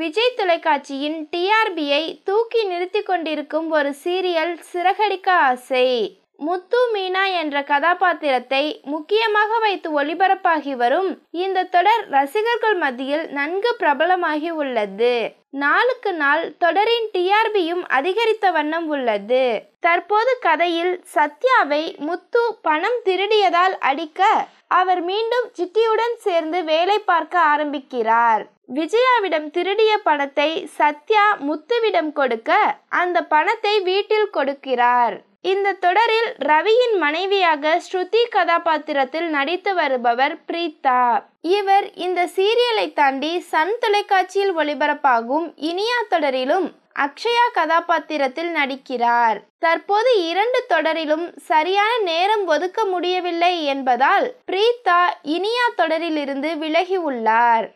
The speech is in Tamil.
விஜய் தொலைக்காட்சியின் டிஆர்பியை தூக்கி நிறுத்திக் கொண்டிருக்கும் ஒரு சீரியல் சிறகடிக்க ஆசை முத்து மீனா என்ற கதாபாத்திரத்தை முக்கியமாக வைத்து ஒளிபரப்பாகி வரும் இந்த தொடர் ரசிகர்கள் மத்தியில் நன்கு பிரபலமாகி உள்ளது நாளுக்கு நாள் தொடரின் டிஆர்பியும் அதிகரித்த வண்ணம் உள்ளது தற்போது கதையில் சத்யாவை முத்து பணம் திருடியதால் அடிக்க அவர் மீண்டும் சிட்டியுடன் சேர்ந்து வேலை பார்க்க ஆரம்பிக்கிறார் விஜயாவிடம் திருடிய பணத்தை சத்யா முத்துவிடம் கொடுக்க அந்த பணத்தை வீட்டில் கொடுக்கிறார் இந்த தொடரில் ரவியின் மனைவியாக ஸ்ருதி கதாபாத்திரத்தில் நடித்து வருபவர் பிரீதா இவர் இந்த சீரியலை தாண்டி சன் தொலைக்காட்சியில் ஒளிபரப்பாகும் இனியா தொடரிலும் அக்ஷயா கதாபாத்திரத்தில் நடிக்கிறார் தற்போது இரண்டு தொடரிலும் சரியான நேரம் ஒதுக்க முடியவில்லை என்பதால் பிரீதா இனியா தொடரிலிருந்து விலகி உள்ளார்